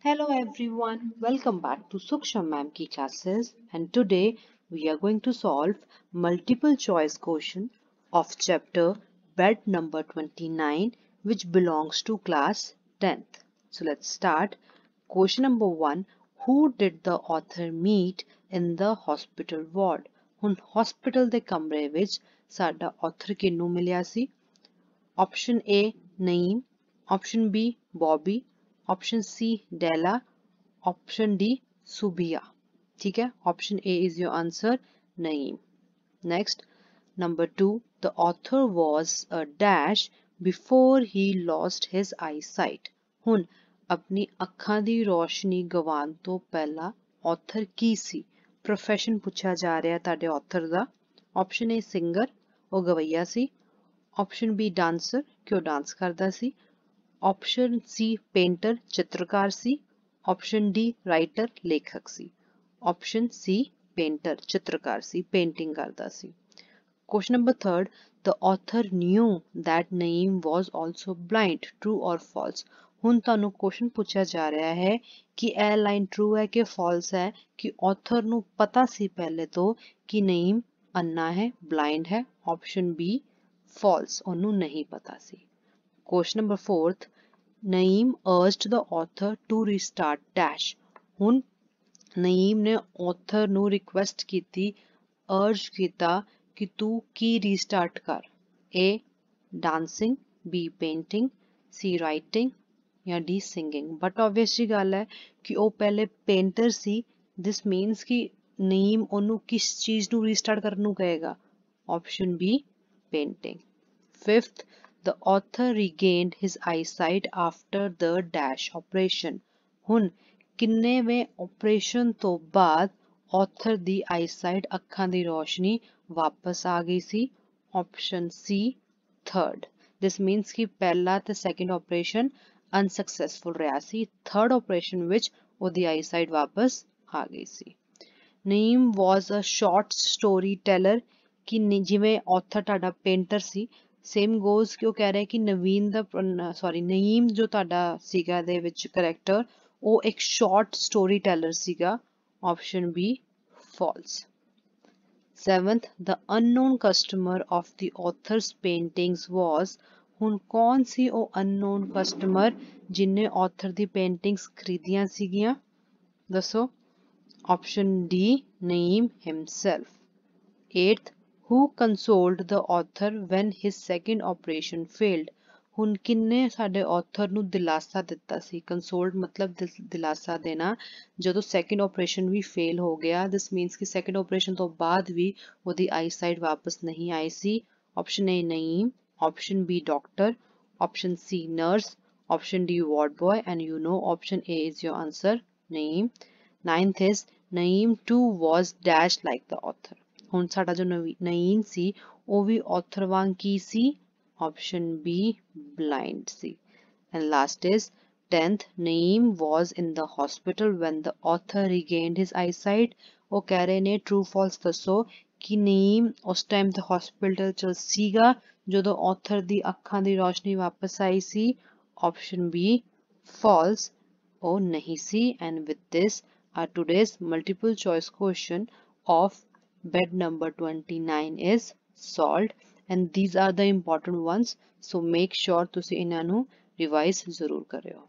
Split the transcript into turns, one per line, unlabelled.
Hello everyone, welcome back to Suksham Ma'am ki classes and today we are going to solve multiple choice question of chapter bed number 29 which belongs to class 10th. So let's start. Question number 1. Who did the author meet in the hospital ward? ਹੁਣ hospital de ਕਮਰੇ ਵਿੱਚ ਸਾਡਾ author ਕਿੰਨੂੰ ਮਿਲਿਆ ਸੀ A Naeem Option B Bobby. Option C Della option D सुबिया ठीक है option A is your answer नहीं next number two the author was a dash before he lost his eyesight हूँ अपनी अखा की रोशनी गवाण तो पहला ऑथर की सी प्रोफेसन पूछा जा रहा है ऑथर का ऑप्शन ए सिंगर वह गवैया से ऑप्शन बी डांसर क्यों डांस करता सी ऑप्शन सी पेंटर चित्रकार सी ऑप्शन डी राइटर लेखक सी ऑप्शन सी पेंटर चित्रकार सी पेंटिंग करता सी question number third the author knew that Naeem was also blind true और फॉल्स हूँ तुम क्वेश्चन पूछा जा रहा है कि यह लाइन ट्रू है कि फॉल्स है कि ऑथर न पता ਸੀ पहले तो कि नईम अन्ना है ब्लाइंड है ऑप्शन बी फॉल्स ओनू नहीं पता सी question number fourth Naeem urged the author to restart dash हूँ नईम ने ऑथर न रिक्वेस्ट की अर्ज किया कि तू की रिस्टार्ट कर A dancing B painting C writing या डी सिंगिंग बट ऑबियसली गल है कि वह पहले पेंटर से दिस मीनस कि नईम ओनू किस चीज़ को रिस्टार्ट करने कहेगा option B painting fifth The author regained his eyesight after the dash operation. ਹੁਣ ਕਿੰਨੇਵੇਂ ਆਪਰੇਸ਼ਨ ਤੋਂ ਬਾਅਦ ਆਥਰ ਦੀ ਆਈਸਾਈਟ ਅੱਖਾਂ ਦੀ ਰੋਸ਼ਨੀ ਵਾਪਸ ਆ ਗਈ ਸੀ ਆਪਸ਼ਨ ਸੀ 3rd ਦਿਸ ਮੀਨਸ ਕਿ ਪਹਿਲਾ ਤੇ ਸੈਕੰਡ ਆਪਰੇਸ਼ਨ ਅਨਸਕਸੈਸਫੁਲ ਰਿਹਾ ਸੀ 3rd ਆਪਰੇਸ਼ਨ ਵਿੱਚ ਉਹਦੀ ਆਈਸਾਈਟ ਵਾਪਸ ਆ ਗਈ ਸੀ Naeem was a short storyteller ਕਿ ਜਿਵੇਂ ਆਥਰ ਤੁਹਾਡਾ ਪੇਂਟਰ ਸੀ ਸੇਮ ਗੋਜ਼ ਕਿ ਉਹ ਕਹਿ ਰਿਹਾ ਕਿ ਨਵੀਨ ਦਾ ਸੌਰੀ ਨਈਮ ਜੋ ਤੁਹਾਡਾ ਸੀਗਾ ਦੇ ਵਿੱਚ ਕੈਰੈਕਟਰ ਉਹ ਇੱਕ ਸ਼ਾਰਟ ਸਟੋਰੀ ਟੈਲਰ ਸੀਗਾ option B false Seventh, the unknown customer of the author's paintings was ਹੁਣ ਕੌਣ ਸੀ ਉਹ unknown customer ਜਿਨੇ author ਦੀ paintings ਖਰੀਦੀਆਂ ਸੀਗੀਆਂ ਦੱਸੋ option D Naeem himself eighth who consoled the author when his second operation failed ਹੁਣ ਕਿੰਨੇ ਸਾਡੇ author ਨੂੰ ਦਿਲਾਸਾ ਦਿੱਤਾ ਸੀ ਕੰਸੋਲਡ ਮਤਲਬ ਦਿਲਾਸਾ ਦੇਣਾ ਜਦੋਂ ਸੈਕੰਡ ਆਪਰੇਸ਼ਨ ਵੀ ਫੇਲ ਹੋ ਗਿਆ ਦਿਸ ਮੀਨਸ ਕਿ ਸੈਕੰਡ ਆਪਰੇਸ਼ਨ ਤੋਂ ਬਾਅਦ ਵੀ ਉਹਦੀ ਆਈਸਾਈਟ ਵਾਪਸ ਨਹੀਂ ਆਈ ਸੀ ਆਪਸ਼ਨ A ਨਹੀਂ option B doctor option C nurse option D ward boy and you know option A is your answer ਨਹੀਂ ninth is Naeem too was dash like the author ਹੁਣ ਸਾਡਾ ਜੋ ਨਈਨ ਸੀ ਉਹ ਵੀ ਆਥਰ ਵਾਂਗ ਕੀ ਸੀ ਆਪਸ਼ਨ ਬੀ ਬਲਾਈਂਡ ਸੀ and last is 10th Naeem was in the hospital when the author regained his eyesight ਉਹ ਕਹਿ ਰਹੇ ਨੇ true false ਦੱਸੋ ਕਿ ਨੀਮ ਉਸ ਟਾਈਮ ਤੇ ਹਸਪੀਟਲ ਚ ਸੀਗਾ ਜਦੋਂ ਆਥਰ ਦੀ ਅੱਖਾਂ ਦੀ ਰੋਸ਼ਨੀ ਵਾਪਸ ਆਈ ਸੀ ਆਪਸ਼ਨ ਬੀ false ਉਹ ਨਹੀਂ ਸੀ and with this are today's multiple choice question of bed number 29 is solved and these are the important ones so make sure to see inanu revise ਜ਼ਰੂਰ ਕਰਿਓ